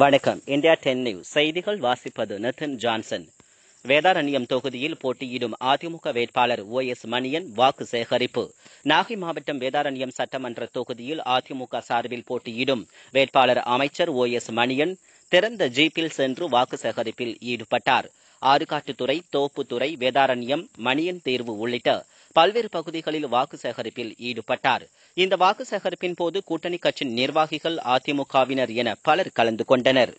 வணக்கம் India ten news செய்திகள் வாசிப்பது நிதின் ஜான்சன் வேதாரண்யம் தொகுதியில் போட்டியிடும் அதிமுக வேட்பாளர் ஓ எஸ் மணியன் வாக்கு சேகரிப்பு நாகை மாவட்டம் வேதாரண்யம் சட்டமன்ற தொகுதியில் அதிமுக சார்பில் போட்டியிடும் வேட்பாளர் அமைச்சர் ஓ எஸ் மணியன் திறந்த ஜீப்பில் சென்று வாக்கு சேகரிப்பில் ஈடுபட்டார் ஆறுகாட்டுத்துறை தோப்புத்துறை வேதாரண்யம் மணியன் தேர்வு உள்ளிட்ட பல்வேறு பகுதிகளில் வாக்கு சேகரிப்பில் ஈடுபட்டார் இந்த வாக்கு சேகரிப்பின் போது கூட்டணி கட்சி நிர்வாகிகள் அதிமுகவினர் என பலர் கலந்து கொண்டனர்